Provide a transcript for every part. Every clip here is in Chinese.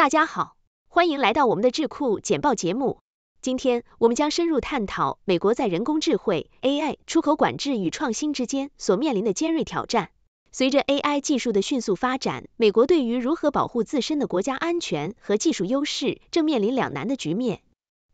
大家好，欢迎来到我们的智库简报节目。今天，我们将深入探讨美国在人工智慧 a i 出口管制与创新之间所面临的尖锐挑战。随着 AI 技术的迅速发展，美国对于如何保护自身的国家安全和技术优势，正面临两难的局面。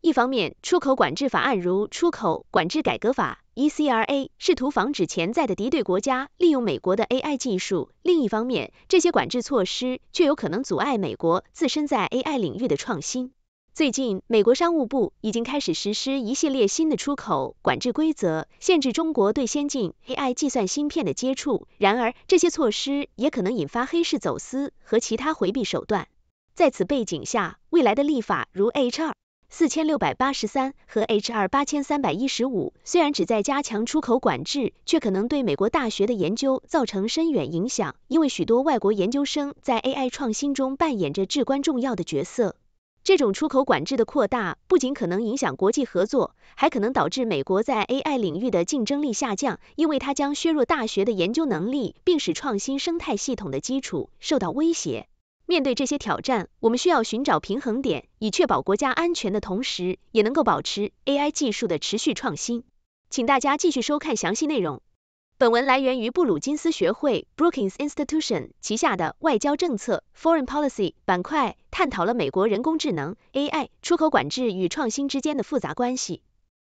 一方面，出口管制法案如《出口管制改革法》。E C R A 试图防止潜在的敌对国家利用美国的 A I 技术。另一方面，这些管制措施却有可能阻碍美国自身在 A I 领域的创新。最近，美国商务部已经开始实施一系列新的出口管制规则，限制中国对先进 A I 计算芯片的接触。然而，这些措施也可能引发黑市走私和其他回避手段。在此背景下，未来的立法如 H R。四千六百八十三和 H 二八千三百一十五虽然旨在加强出口管制，却可能对美国大学的研究造成深远影响，因为许多外国研究生在 AI 创新中扮演着至关重要的角色。这种出口管制的扩大不仅可能影响国际合作，还可能导致美国在 AI 领域的竞争力下降，因为它将削弱大学的研究能力，并使创新生态系统的基础受到威胁。面对这些挑战，我们需要寻找平衡点，以确保国家安全的同时，也能够保持 AI 技术的持续创新。请大家继续收看详细内容。本文来源于布鲁金斯学会 （Brookings Institution） 旗下的外交政策 （Foreign Policy） 板块，探讨了美国人工智能 （AI） 出口管制与创新之间的复杂关系。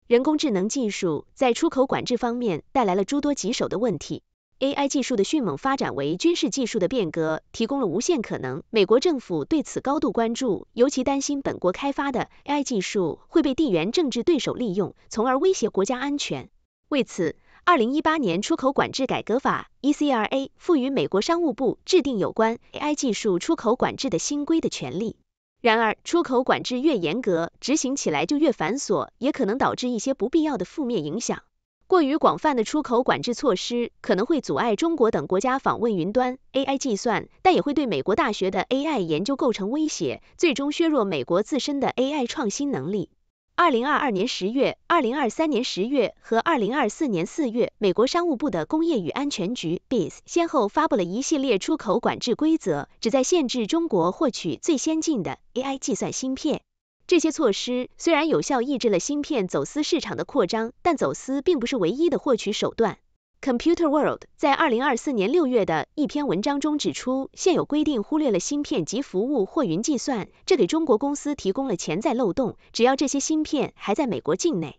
人工智能技术在出口管制方面带来了诸多棘手的问题。AI 技术的迅猛发展为军事技术的变革提供了无限可能。美国政府对此高度关注，尤其担心本国开发的 AI 技术会被地缘政治对手利用，从而威胁国家安全。为此，2018年出口管制改革法 （ECRA） 赋予美国商务部制定有关 AI 技术出口管制的新规的权利。然而，出口管制越严格，执行起来就越繁琐，也可能导致一些不必要的负面影响。过于广泛的出口管制措施可能会阻碍中国等国家访问云端 AI 计算，但也会对美国大学的 AI 研究构成威胁，最终削弱美国自身的 AI 创新能力。二零二二年十月、二零二三年十月和二零二四年四月，美国商务部的工业与安全局 （BIS） 先后发布了一系列出口管制规则，旨在限制中国获取最先进的 AI 计算芯片。这些措施虽然有效抑制了芯片走私市场的扩张，但走私并不是唯一的获取手段。Computer World 在二零二四年六月的一篇文章中指出，现有规定忽略了芯片及服务或云计算，这给中国公司提供了潜在漏洞。只要这些芯片还在美国境内。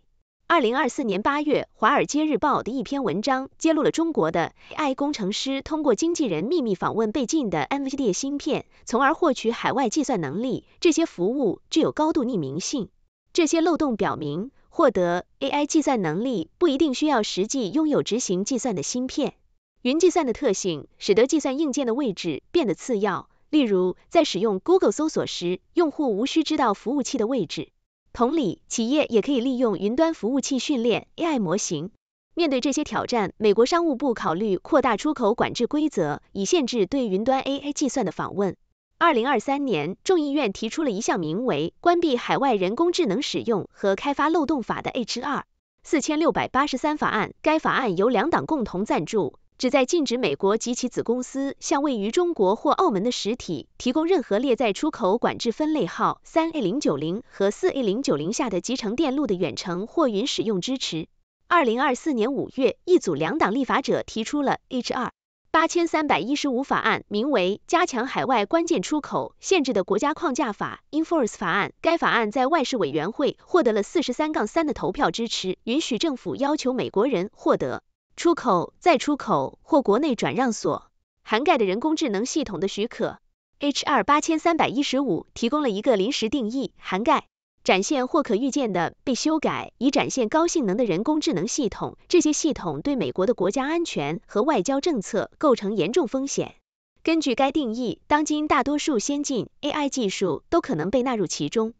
二零二四年八月，《华尔街日报》的一篇文章揭露了中国的 AI 工程师通过经纪人秘密访问被禁的 NVD 芯片，从而获取海外计算能力。这些服务具有高度匿名性。这些漏洞表明，获得 AI 计算能力不一定需要实际拥有执行计算的芯片。云计算的特性使得计算硬件的位置变得次要。例如，在使用 Google 搜索时，用户无需知道服务器的位置。同理，企业也可以利用云端服务器训练 AI 模型。面对这些挑战，美国商务部考虑扩大出口管制规则，以限制对云端 AI 计算的访问。二零二三年，众议院提出了一项名为《关闭海外人工智能使用和开发漏洞法》的 H r 四千六百八十三法案。该法案由两党共同赞助。旨在禁止美国及其子公司向位于中国或澳门的实体提供任何列在出口管制分类号 3A090 和 4A090 下的集成电路的远程货云使用支持。二零二四年五月，一组两党立法者提出了 H.R. 八千三百一十五法案，名为《加强海外关键出口限制的国家框架法》（Enforce 法案）。该法案在外事委员会获得了四十三杠三的投票支持，允许政府要求美国人获得。出口、再出口或国内转让所涵盖的人工智能系统的许可，H.R. 八千三百一十五提供了一个临时定义，涵盖展现或可预见的被修改以展现高性能的人工智能系统，这些系统对美国的国家安全和外交政策构成严重风险。根据该定义，当今大多数先进 AI 技术都可能被纳入其中。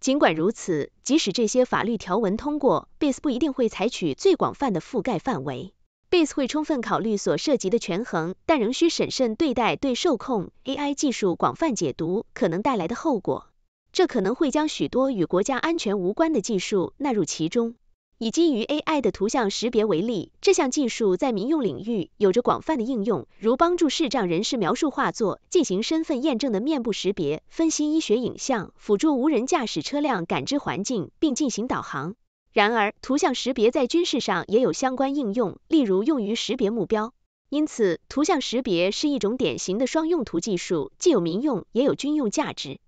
尽管如此，即使这些法律条文通过，Base 不一定会采取最广泛的覆盖范围。Base 会充分考虑所涉及的权衡，但仍需审慎对待对受控 AI 技术广泛解读可能带来的后果。这可能会将许多与国家安全无关的技术纳入其中。以基于 AI 的图像识别为例，这项技术在民用领域有着广泛的应用，如帮助视障人士描述画作、进行身份验证的面部识别、分析医学影像、辅助无人驾驶车辆感知环境并进行导航。然而，图像识别在军事上也有相关应用，例如用于识别目标。因此，图像识别是一种典型的双用途技术，既有民用，也有军用价值。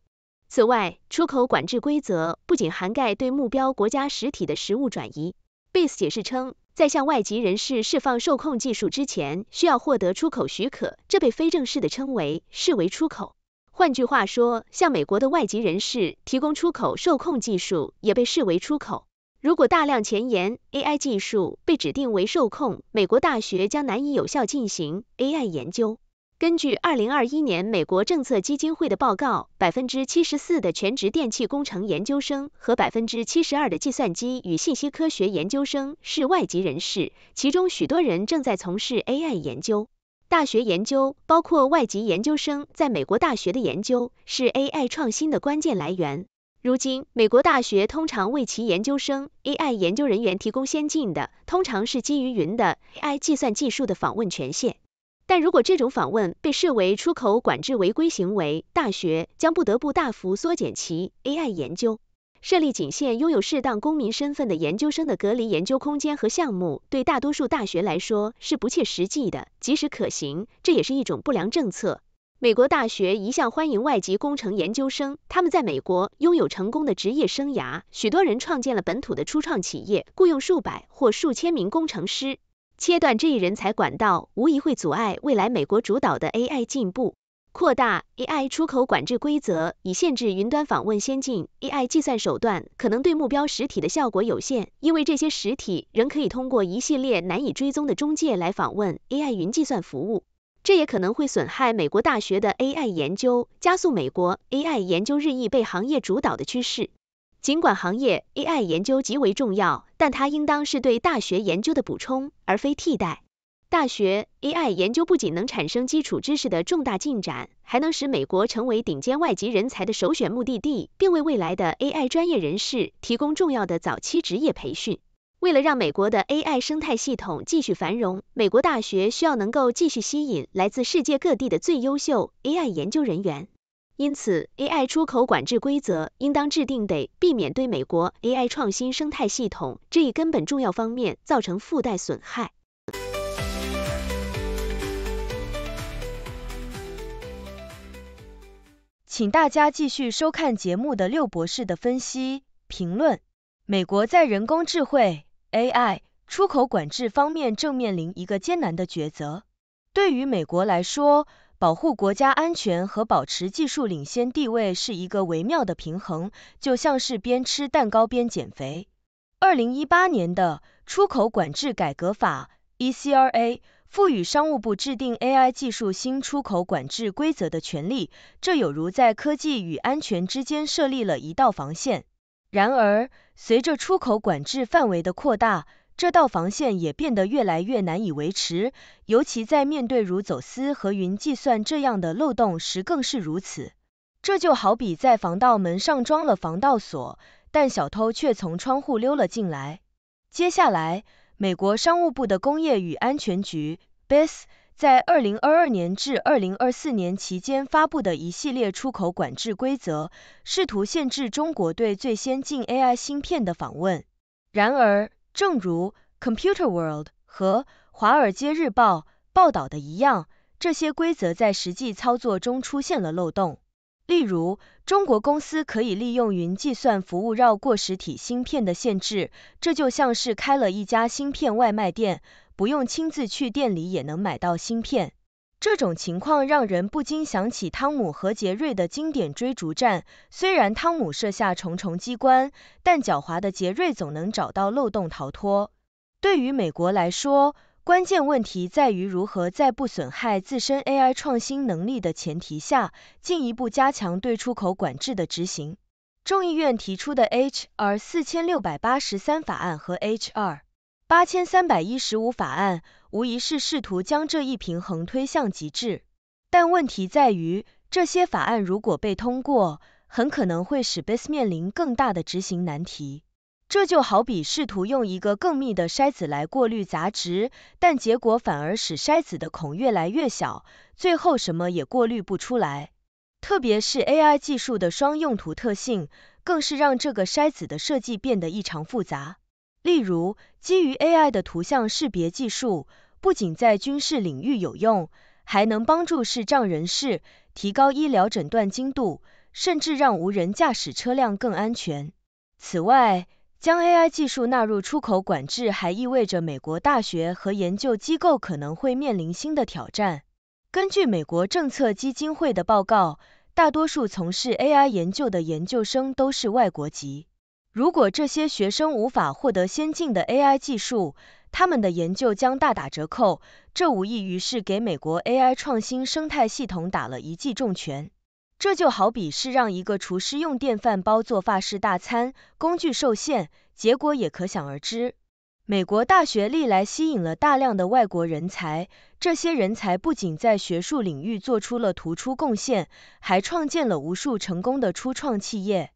此外，出口管制规则不仅涵盖对目标国家实体的实物转移 b s e 解释称，在向外籍人士释放受控技术之前，需要获得出口许可，这被非正式的称为“视为出口”。换句话说，向美国的外籍人士提供出口受控技术也被视为出口。如果大量前沿 AI 技术被指定为受控，美国大学将难以有效进行 AI 研究。根据2021年美国政策基金会的报告，百分之七十四的全职电气工程研究生和百分之七十二的计算机与信息科学研究生是外籍人士，其中许多人正在从事 AI 研究。大学研究，包括外籍研究生在美国大学的研究，是 AI 创新的关键来源。如今，美国大学通常为其研究生、AI 研究人员提供先进的，通常是基于云的 AI 计算技术的访问权限。但如果这种访问被视为出口管制违规行为，大学将不得不大幅缩减其 AI 研究。设立仅限拥有适当公民身份的研究生的隔离研究空间和项目，对大多数大学来说是不切实际的，即使可行，这也是一种不良政策。美国大学一向欢迎外籍工程研究生，他们在美国拥有成功的职业生涯。许多人创建了本土的初创企业，雇佣数百或数千名工程师。切断这一人才管道，无疑会阻碍未来美国主导的 AI 进步。扩大 AI 出口管制规则，以限制云端访问先进 AI 计算手段，可能对目标实体的效果有限，因为这些实体仍可以通过一系列难以追踪的中介来访问 AI 云计算服务。这也可能会损害美国大学的 AI 研究，加速美国 AI 研究日益被行业主导的趋势。尽管行业 AI 研究极为重要，但它应当是对大学研究的补充，而非替代。大学 AI 研究不仅能产生基础知识的重大进展，还能使美国成为顶尖外籍人才的首选目的地，并为未来的 AI 专业人士提供重要的早期职业培训。为了让美国的 AI 生态系统继续繁荣，美国大学需要能够继续吸引来自世界各地的最优秀 AI 研究人员。因此，AI 出口管制规则应当制定得避免对美国 AI 创新生态系统这一根本重要方面造成附带损害。请大家继续收看节目的六博士的分析评论。美国在人工智能。AI 出口管制方面正面临一个艰难的抉择。对于美国来说，保护国家安全和保持技术领先地位是一个微妙的平衡，就像是边吃蛋糕边减肥。2018年的出口管制改革法 （ECRA） 赋予商务部制定 AI 技术新出口管制规则的权利，这有如在科技与安全之间设立了一道防线。然而，随着出口管制范围的扩大，这道防线也变得越来越难以维持，尤其在面对如走私和云计算这样的漏洞时更是如此。这就好比在防盗门上装了防盗锁，但小偷却从窗户溜了进来。接下来，美国商务部的工业与安全局 （BIS）。在2022年至2024年期间发布的一系列出口管制规则，试图限制中国对最先进 AI 芯片的访问。然而，正如 Computer World 和《华尔街日报》报道的一样，这些规则在实际操作中出现了漏洞。例如，中国公司可以利用云计算服务绕过实体芯片的限制，这就像是开了一家芯片外卖店。不用亲自去店里也能买到芯片，这种情况让人不禁想起汤姆和杰瑞的经典追逐战。虽然汤姆设下重重机关，但狡猾的杰瑞总能找到漏洞逃脱。对于美国来说，关键问题在于如何在不损害自身 AI 创新能力的前提下，进一步加强对出口管制的执行。众议院提出的 H.R. 4683法案和 H.R. 八千三百一十五法案无疑是试图将这一平衡推向极致，但问题在于，这些法案如果被通过，很可能会使 Base 面临更大的执行难题。这就好比试图用一个更密的筛子来过滤杂质，但结果反而使筛子的孔越来越小，最后什么也过滤不出来。特别是 AI 技术的双用途特性，更是让这个筛子的设计变得异常复杂。例如，基于 AI 的图像识别技术不仅在军事领域有用，还能帮助视障人士提高医疗诊断精度，甚至让无人驾驶车辆更安全。此外，将 AI 技术纳入出口管制，还意味着美国大学和研究机构可能会面临新的挑战。根据美国政策基金会的报告，大多数从事 AI 研究的研究生都是外国籍。如果这些学生无法获得先进的 AI 技术，他们的研究将大打折扣。这无异于是给美国 AI 创新生态系统打了一记重拳。这就好比是让一个厨师用电饭煲做法式大餐，工具受限，结果也可想而知。美国大学历来吸引了大量的外国人才，这些人才不仅在学术领域做出了突出贡献，还创建了无数成功的初创企业。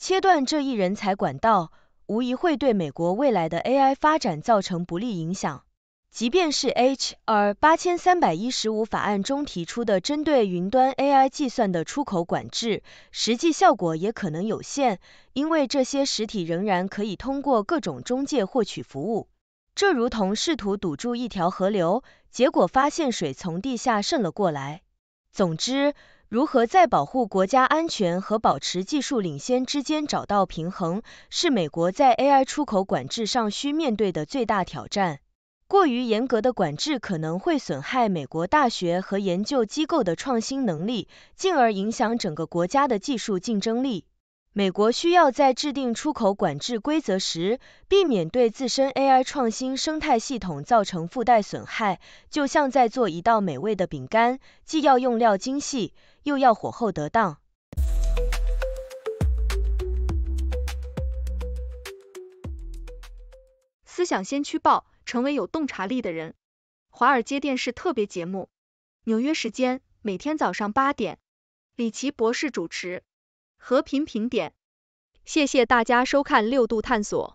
切断这一人才管道，无疑会对美国未来的 AI 发展造成不利影响。即便是 H.R. 八千三百一十五法案中提出的针对云端 AI 计算的出口管制，实际效果也可能有限，因为这些实体仍然可以通过各种中介获取服务。这如同试图堵住一条河流，结果发现水从地下渗了过来。总之，如何在保护国家安全和保持技术领先之间找到平衡，是美国在 AI 出口管制上需面对的最大挑战。过于严格的管制可能会损害美国大学和研究机构的创新能力，进而影响整个国家的技术竞争力。美国需要在制定出口管制规则时，避免对自身 AI 创新生态系统造成附带损害。就像在做一道美味的饼干，既要用料精细。又要火候得当。思想先驱报，成为有洞察力的人。华尔街电视特别节目，纽约时间每天早上八点，李奇博士主持《和平评点》。谢谢大家收看《六度探索》。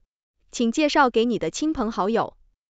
请介绍给你的亲朋好友。